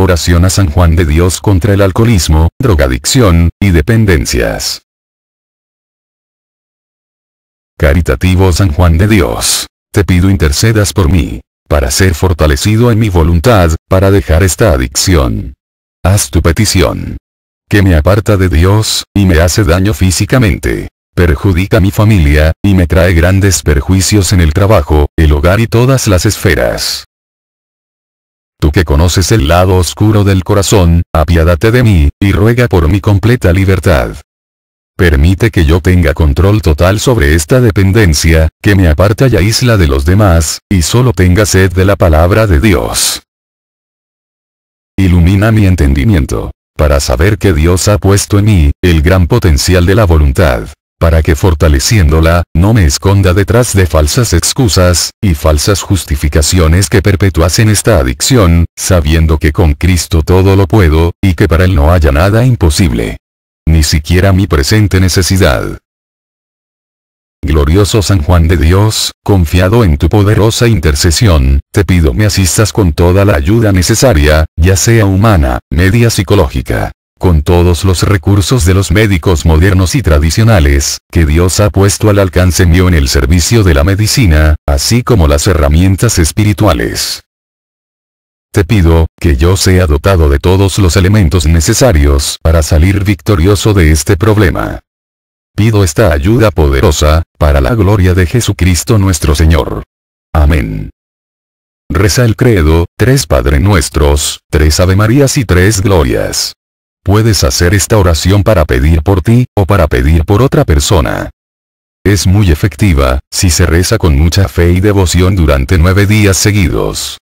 Oración a San Juan de Dios contra el alcoholismo, drogadicción, y dependencias. Caritativo San Juan de Dios. Te pido intercedas por mí, para ser fortalecido en mi voluntad, para dejar esta adicción. Haz tu petición. Que me aparta de Dios, y me hace daño físicamente. Perjudica mi familia, y me trae grandes perjuicios en el trabajo, el hogar y todas las esferas. Tú que conoces el lado oscuro del corazón, apiádate de mí, y ruega por mi completa libertad. Permite que yo tenga control total sobre esta dependencia, que me aparta y aísla de los demás, y solo tenga sed de la palabra de Dios. Ilumina mi entendimiento, para saber que Dios ha puesto en mí, el gran potencial de la voluntad para que fortaleciéndola, no me esconda detrás de falsas excusas, y falsas justificaciones que perpetuasen esta adicción, sabiendo que con Cristo todo lo puedo, y que para Él no haya nada imposible. Ni siquiera mi presente necesidad. Glorioso San Juan de Dios, confiado en tu poderosa intercesión, te pido me asistas con toda la ayuda necesaria, ya sea humana, media psicológica, con todos los recursos de los médicos modernos y tradicionales, que Dios ha puesto al alcance mío en el servicio de la medicina, así como las herramientas espirituales. Te pido, que yo sea dotado de todos los elementos necesarios para salir victorioso de este problema. Pido esta ayuda poderosa, para la gloria de Jesucristo nuestro Señor. Amén. Reza el credo, tres Padre Nuestros, tres Ave Marías y tres Glorias. Puedes hacer esta oración para pedir por ti, o para pedir por otra persona. Es muy efectiva, si se reza con mucha fe y devoción durante nueve días seguidos.